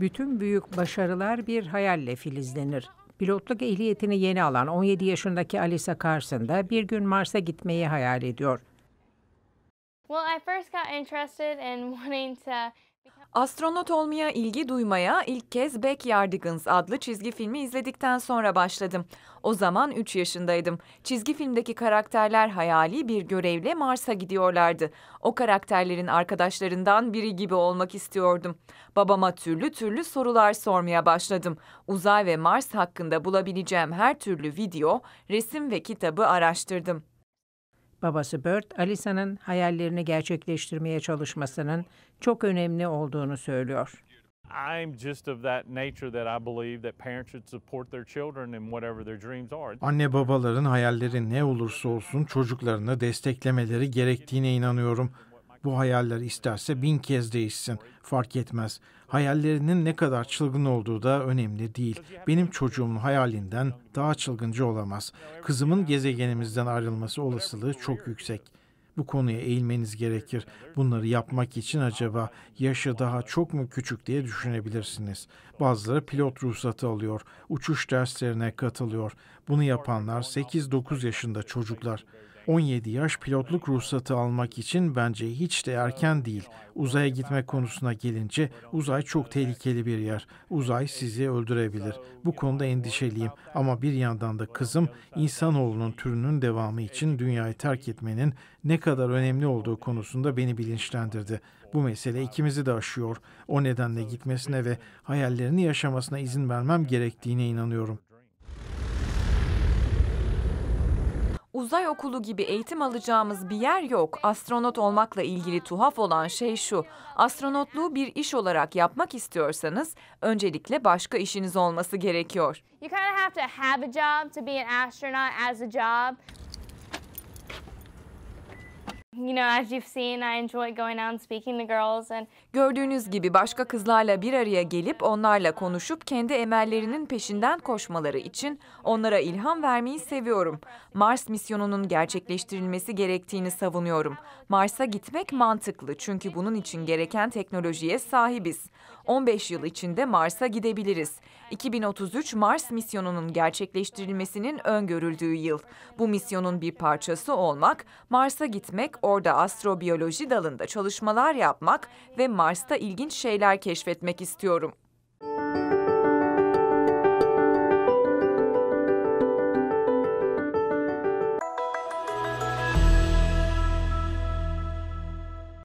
bütün büyük başarılar bir hayalle filizlenir. Pilotluk ehliyetini yeni alan 17 yaşındaki Alisa Carson da bir gün Mars'a gitmeyi hayal ediyor. Well, I first got interested in wanting to Astronot olmaya ilgi duymaya ilk kez Backyardigans adlı çizgi filmi izledikten sonra başladım. O zaman 3 yaşındaydım. Çizgi filmdeki karakterler hayali bir görevle Mars'a gidiyorlardı. O karakterlerin arkadaşlarından biri gibi olmak istiyordum. Babama türlü türlü sorular sormaya başladım. Uzay ve Mars hakkında bulabileceğim her türlü video, resim ve kitabı araştırdım babası Bert, Alisa'nın hayallerini gerçekleştirmeye çalışmasının çok önemli olduğunu söylüyor. Anne babaların hayalleri ne olursa olsun çocuklarını desteklemeleri gerektiğine inanıyorum. Bu hayaller isterse bin kez değişsin. Fark etmez. Hayallerinin ne kadar çılgın olduğu da önemli değil. Benim çocuğumun hayalinden daha çılgınca olamaz. Kızımın gezegenimizden ayrılması olasılığı çok yüksek. Bu konuya eğilmeniz gerekir. Bunları yapmak için acaba yaşı daha çok mu küçük diye düşünebilirsiniz. Bazıları pilot ruhsatı alıyor, uçuş derslerine katılıyor. Bunu yapanlar 8-9 yaşında çocuklar. 17 yaş pilotluk ruhsatı almak için bence hiç de erken değil. Uzaya gitme konusuna gelince uzay çok tehlikeli bir yer. Uzay sizi öldürebilir. Bu konuda endişeliyim ama bir yandan da kızım insanoğlunun türünün devamı için dünyayı terk etmenin ne kadar önemli olduğu konusunda beni bilinçlendirdi. Bu mesele ikimizi de aşıyor. O nedenle gitmesine ve hayallerini yaşamasına izin vermem gerektiğine inanıyorum. uzay okulu gibi eğitim alacağımız bir yer yok. Astronot olmakla ilgili tuhaf olan şey şu. Astronotluğu bir iş olarak yapmak istiyorsanız öncelikle başka işiniz olması gerekiyor. You know, as you've seen, I enjoy going out and speaking to girls and Gördüğünüz gibi başka kızlarla bir araya gelip onlarla konuşup kendi emellerinin peşinden koşmaları için onlara ilham vermeyi seviyorum. Mars misyonunun gerçekleştirilmesi gerektiğini savunuyorum. Mars'a gitmek mantıklı çünkü bunun için gereken teknolojiye sahibiz. 15 yıl içinde Mars'a gidebiliriz. 2033 Mars misyonunun gerçekleştirilmesinin öngörüldüğü yıl. Bu misyonun bir parçası olmak, Mars'a gitmek Orada astrobiyoloji dalında çalışmalar yapmak ve Mars'ta ilginç şeyler keşfetmek istiyorum.